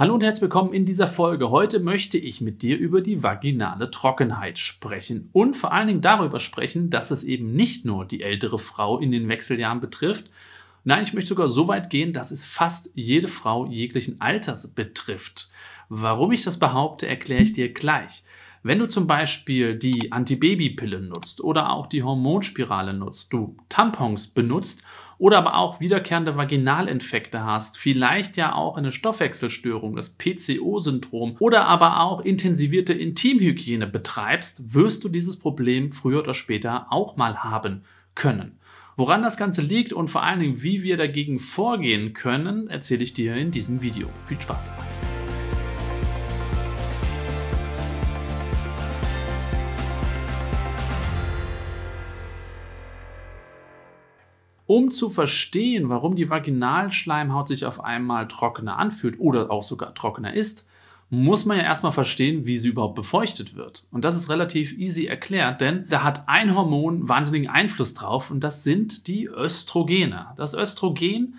Hallo und herzlich willkommen in dieser Folge. Heute möchte ich mit dir über die vaginale Trockenheit sprechen und vor allen Dingen darüber sprechen, dass es eben nicht nur die ältere Frau in den Wechseljahren betrifft. Nein, ich möchte sogar so weit gehen, dass es fast jede Frau jeglichen Alters betrifft. Warum ich das behaupte, erkläre ich dir gleich. Wenn du zum Beispiel die Antibabypille nutzt oder auch die Hormonspirale nutzt, du Tampons benutzt oder aber auch wiederkehrende Vaginalinfekte hast, vielleicht ja auch eine Stoffwechselstörung, das PCO-Syndrom oder aber auch intensivierte Intimhygiene betreibst, wirst du dieses Problem früher oder später auch mal haben können. Woran das Ganze liegt und vor allen Dingen, wie wir dagegen vorgehen können, erzähle ich dir in diesem Video. Viel Spaß dabei! um zu verstehen, warum die Vaginalschleimhaut sich auf einmal trockener anfühlt oder auch sogar trockener ist, muss man ja erstmal verstehen, wie sie überhaupt befeuchtet wird. Und das ist relativ easy erklärt, denn da hat ein Hormon wahnsinnigen Einfluss drauf und das sind die Östrogene. Das Östrogen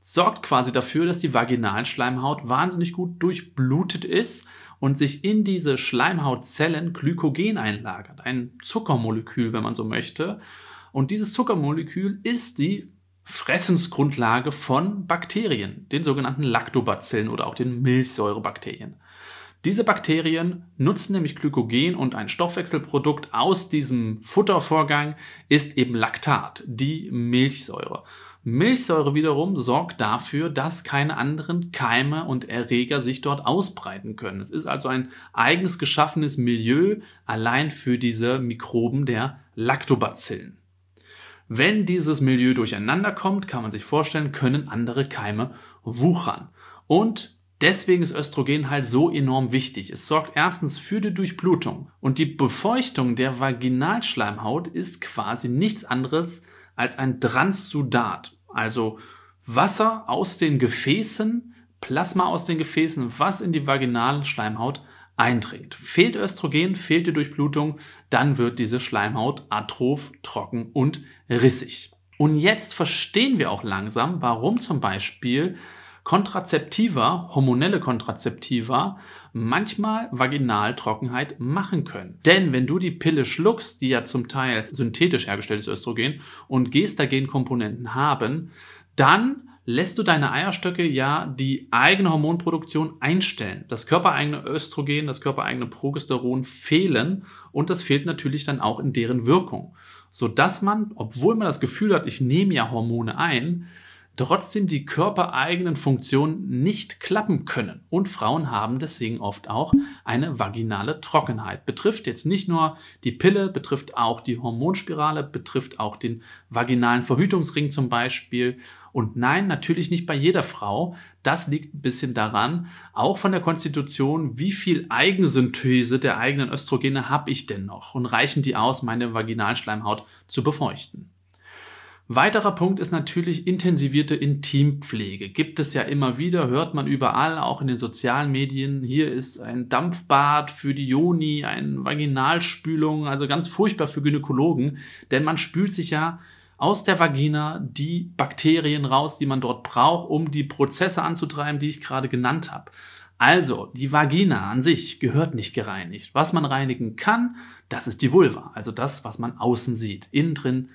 sorgt quasi dafür, dass die Vaginalschleimhaut wahnsinnig gut durchblutet ist und sich in diese Schleimhautzellen Glykogen einlagert, ein Zuckermolekül, wenn man so möchte. Und dieses Zuckermolekül ist die Fressensgrundlage von Bakterien, den sogenannten Lactobacillen oder auch den Milchsäurebakterien. Diese Bakterien nutzen nämlich Glykogen und ein Stoffwechselprodukt aus diesem Futtervorgang ist eben Laktat, die Milchsäure. Milchsäure wiederum sorgt dafür, dass keine anderen Keime und Erreger sich dort ausbreiten können. Es ist also ein eigenes geschaffenes Milieu allein für diese Mikroben der Lactobacillen. Wenn dieses Milieu durcheinander kommt, kann man sich vorstellen, können andere Keime wuchern. Und Deswegen ist Östrogen halt so enorm wichtig. Es sorgt erstens für die Durchblutung und die Befeuchtung der Vaginalschleimhaut ist quasi nichts anderes als ein Transsudat, also Wasser aus den Gefäßen, Plasma aus den Gefäßen, was in die Vaginalschleimhaut eindringt. Fehlt Östrogen, fehlt die Durchblutung, dann wird diese Schleimhaut atroph, trocken und rissig. Und jetzt verstehen wir auch langsam, warum zum Beispiel Kontrazeptiva, hormonelle Kontrazeptiva, manchmal Vaginaltrockenheit machen können. Denn wenn du die Pille schluckst, die ja zum Teil synthetisch hergestelltes Östrogen und Gestagenkomponenten haben, dann lässt du deine Eierstöcke ja die eigene Hormonproduktion einstellen. Das körpereigene Östrogen, das körpereigene Progesteron fehlen und das fehlt natürlich dann auch in deren Wirkung, Sodass man, obwohl man das Gefühl hat, ich nehme ja Hormone ein, trotzdem die körpereigenen Funktionen nicht klappen können. Und Frauen haben deswegen oft auch eine vaginale Trockenheit. Betrifft jetzt nicht nur die Pille, betrifft auch die Hormonspirale, betrifft auch den vaginalen Verhütungsring zum Beispiel. Und nein, natürlich nicht bei jeder Frau. Das liegt ein bisschen daran, auch von der Konstitution, wie viel Eigensynthese der eigenen Östrogene habe ich denn noch und reichen die aus, meine Vaginalschleimhaut zu befeuchten. Weiterer Punkt ist natürlich intensivierte Intimpflege. Gibt es ja immer wieder, hört man überall, auch in den sozialen Medien. Hier ist ein Dampfbad für die Joni, eine Vaginalspülung, also ganz furchtbar für Gynäkologen, denn man spült sich ja aus der Vagina die Bakterien raus, die man dort braucht, um die Prozesse anzutreiben, die ich gerade genannt habe. Also, die Vagina an sich gehört nicht gereinigt. Was man reinigen kann, das ist die Vulva, also das, was man außen sieht. Innen drin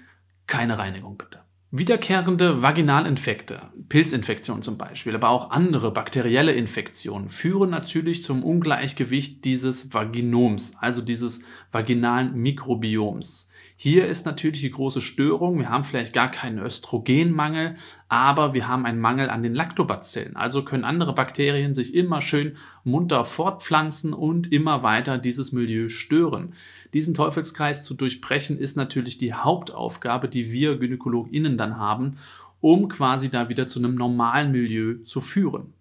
keine Reinigung bitte. Wiederkehrende Vaginalinfekte, Pilzinfektionen zum Beispiel, aber auch andere bakterielle Infektionen führen natürlich zum Ungleichgewicht dieses Vaginoms, also dieses vaginalen Mikrobioms. Hier ist natürlich die große Störung. Wir haben vielleicht gar keinen Östrogenmangel, aber wir haben einen Mangel an den Lactobacillen. Also können andere Bakterien sich immer schön munter fortpflanzen und immer weiter dieses Milieu stören. Diesen Teufelskreis zu durchbrechen ist natürlich die Hauptaufgabe, die wir GynäkologInnen dann haben, um quasi da wieder zu einem normalen Milieu zu führen.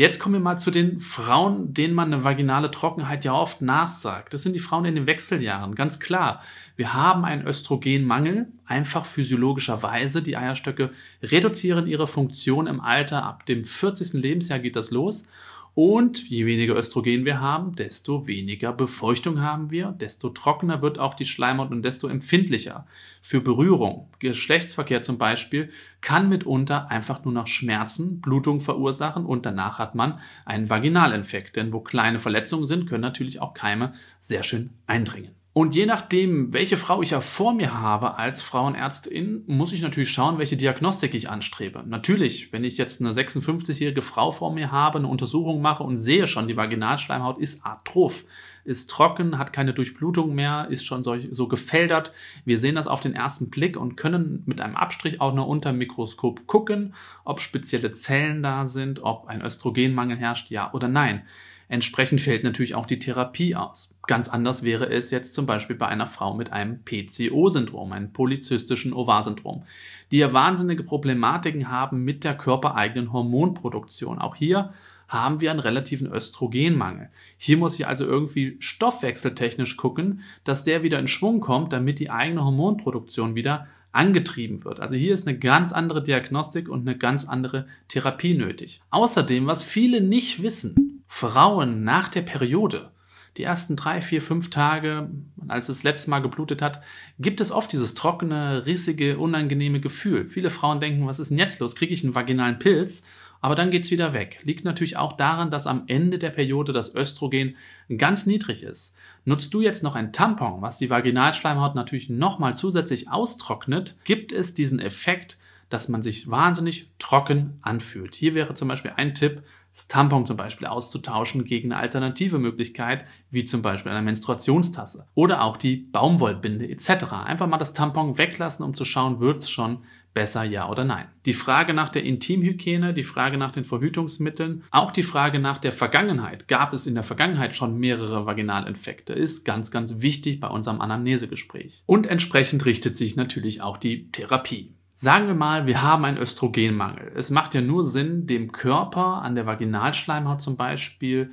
Jetzt kommen wir mal zu den Frauen, denen man eine vaginale Trockenheit ja oft nachsagt. Das sind die Frauen in den Wechseljahren, ganz klar. Wir haben einen Östrogenmangel, einfach physiologischerweise. Die Eierstöcke reduzieren ihre Funktion im Alter. Ab dem 40. Lebensjahr geht das los. Und je weniger Östrogen wir haben, desto weniger Befeuchtung haben wir, desto trockener wird auch die Schleimhaut und desto empfindlicher für Berührung. Geschlechtsverkehr zum Beispiel kann mitunter einfach nur noch Schmerzen Blutung verursachen und danach hat man einen Vaginalinfekt. Denn wo kleine Verletzungen sind, können natürlich auch Keime sehr schön eindringen. Und je nachdem, welche Frau ich ja vor mir habe als Frauenärztin, muss ich natürlich schauen, welche Diagnostik ich anstrebe. Natürlich, wenn ich jetzt eine 56-jährige Frau vor mir habe, eine Untersuchung mache und sehe schon, die Vaginalschleimhaut ist atroph, ist trocken, hat keine Durchblutung mehr, ist schon so, so gefeldert. Wir sehen das auf den ersten Blick und können mit einem Abstrich auch nur unter dem Mikroskop gucken, ob spezielle Zellen da sind, ob ein Östrogenmangel herrscht, ja oder nein. Entsprechend fällt natürlich auch die Therapie aus. Ganz anders wäre es jetzt zum Beispiel bei einer Frau mit einem PCO-Syndrom, einem polyzystischen Ovar-Syndrom, die ja wahnsinnige Problematiken haben mit der körpereigenen Hormonproduktion. Auch hier haben wir einen relativen Östrogenmangel. Hier muss ich also irgendwie stoffwechseltechnisch gucken, dass der wieder in Schwung kommt, damit die eigene Hormonproduktion wieder angetrieben wird. Also hier ist eine ganz andere Diagnostik und eine ganz andere Therapie nötig. Außerdem, was viele nicht wissen, Frauen nach der Periode, die ersten drei, vier, fünf Tage, als es das letzte Mal geblutet hat, gibt es oft dieses trockene, rissige, unangenehme Gefühl. Viele Frauen denken, was ist denn jetzt los? Kriege ich einen vaginalen Pilz? Aber dann geht es wieder weg. Liegt natürlich auch daran, dass am Ende der Periode das Östrogen ganz niedrig ist. Nutzt du jetzt noch ein Tampon, was die Vaginalschleimhaut natürlich nochmal zusätzlich austrocknet, gibt es diesen Effekt, dass man sich wahnsinnig trocken anfühlt. Hier wäre zum Beispiel ein Tipp, das Tampon zum Beispiel auszutauschen gegen eine alternative Möglichkeit, wie zum Beispiel eine Menstruationstasse oder auch die Baumwollbinde etc. Einfach mal das Tampon weglassen, um zu schauen, wird's schon besser, ja oder nein. Die Frage nach der Intimhygiene, die Frage nach den Verhütungsmitteln, auch die Frage nach der Vergangenheit. Gab es in der Vergangenheit schon mehrere Vaginalinfekte? Ist ganz, ganz wichtig bei unserem Anamnesegespräch. Und entsprechend richtet sich natürlich auch die Therapie. Sagen wir mal, wir haben einen Östrogenmangel. Es macht ja nur Sinn, dem Körper an der Vaginalschleimhaut zum Beispiel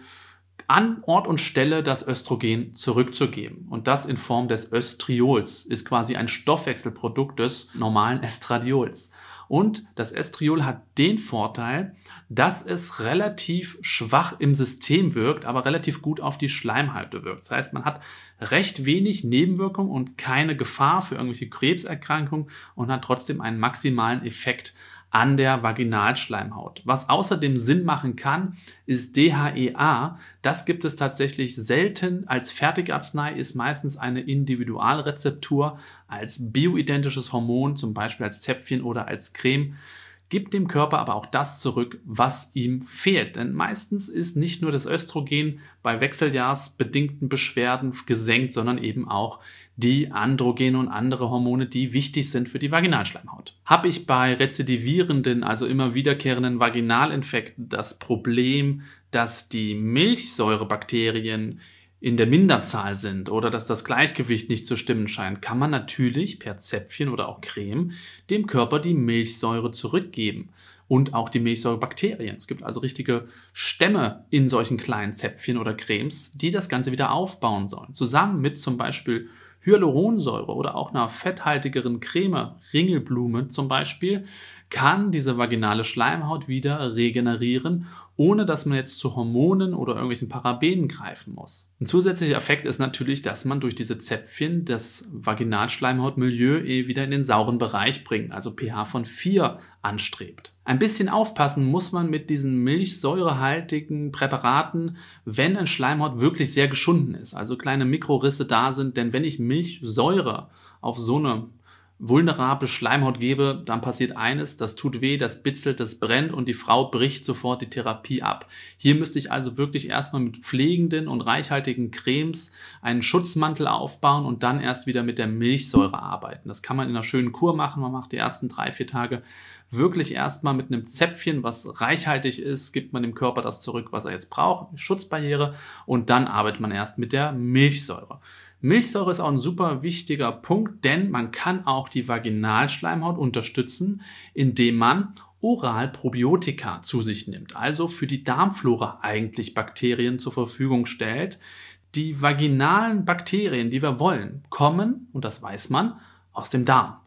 an Ort und Stelle das Östrogen zurückzugeben. Und das in Form des Östriols, ist quasi ein Stoffwechselprodukt des normalen Estradiols. Und das Estriol hat den Vorteil, dass es relativ schwach im System wirkt, aber relativ gut auf die Schleimhäute wirkt. Das heißt, man hat recht wenig Nebenwirkungen und keine Gefahr für irgendwelche Krebserkrankungen und hat trotzdem einen maximalen Effekt an der Vaginalschleimhaut. Was außerdem Sinn machen kann, ist DHEA. Das gibt es tatsächlich selten als Fertigarznei, ist meistens eine Individualrezeptur als bioidentisches Hormon, zum Beispiel als Zäpfchen oder als Creme gibt dem Körper aber auch das zurück, was ihm fehlt. Denn meistens ist nicht nur das Östrogen bei wechseljahrsbedingten Beschwerden gesenkt, sondern eben auch die Androgene und andere Hormone, die wichtig sind für die Vaginalschleimhaut. Habe ich bei rezidivierenden, also immer wiederkehrenden Vaginalinfekten das Problem, dass die Milchsäurebakterien in der Minderzahl sind oder dass das Gleichgewicht nicht zu stimmen scheint, kann man natürlich per Zäpfchen oder auch Creme dem Körper die Milchsäure zurückgeben und auch die Milchsäurebakterien. Es gibt also richtige Stämme in solchen kleinen Zäpfchen oder Cremes, die das Ganze wieder aufbauen sollen. Zusammen mit zum Beispiel Hyaluronsäure oder auch einer fetthaltigeren Creme, Ringelblume zum Beispiel, kann diese vaginale Schleimhaut wieder regenerieren, ohne dass man jetzt zu Hormonen oder irgendwelchen Parabenen greifen muss. Ein zusätzlicher Effekt ist natürlich, dass man durch diese Zäpfchen das Vaginalschleimhautmilieu eh wieder in den sauren Bereich bringt, also pH von 4 anstrebt. Ein bisschen aufpassen muss man mit diesen milchsäurehaltigen Präparaten, wenn ein Schleimhaut wirklich sehr geschunden ist, also kleine Mikrorisse da sind, denn wenn ich Milchsäure auf so eine vulnerable Schleimhaut gebe, dann passiert eines, das tut weh, das bitzelt, das brennt und die Frau bricht sofort die Therapie ab. Hier müsste ich also wirklich erstmal mit pflegenden und reichhaltigen Cremes einen Schutzmantel aufbauen und dann erst wieder mit der Milchsäure arbeiten. Das kann man in einer schönen Kur machen. Man macht die ersten drei, vier Tage wirklich erstmal mit einem Zäpfchen, was reichhaltig ist, gibt man dem Körper das zurück, was er jetzt braucht, Schutzbarriere und dann arbeitet man erst mit der Milchsäure. Milchsäure ist auch ein super wichtiger Punkt, denn man kann auch die Vaginalschleimhaut unterstützen, indem man oral Probiotika zu sich nimmt, also für die Darmflora eigentlich Bakterien zur Verfügung stellt. Die vaginalen Bakterien, die wir wollen, kommen, und das weiß man, aus dem Darm.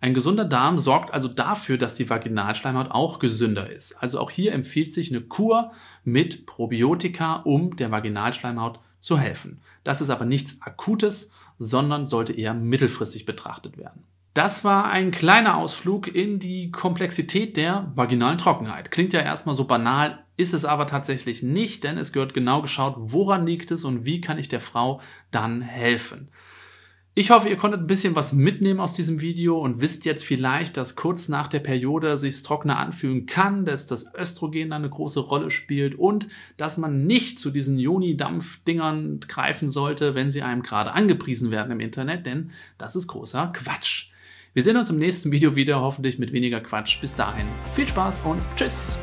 Ein gesunder Darm sorgt also dafür, dass die Vaginalschleimhaut auch gesünder ist. Also auch hier empfiehlt sich eine Kur mit Probiotika, um der Vaginalschleimhaut zu helfen. Das ist aber nichts Akutes, sondern sollte eher mittelfristig betrachtet werden. Das war ein kleiner Ausflug in die Komplexität der vaginalen Trockenheit. Klingt ja erstmal so banal, ist es aber tatsächlich nicht, denn es gehört genau geschaut, woran liegt es und wie kann ich der Frau dann helfen. Ich hoffe, ihr konntet ein bisschen was mitnehmen aus diesem Video und wisst jetzt vielleicht, dass kurz nach der Periode sich trockener anfühlen kann, dass das Östrogen eine große Rolle spielt und dass man nicht zu diesen Joni-Dampfdingern greifen sollte, wenn sie einem gerade angepriesen werden im Internet, denn das ist großer Quatsch. Wir sehen uns im nächsten Video wieder, hoffentlich mit weniger Quatsch. Bis dahin, viel Spaß und tschüss!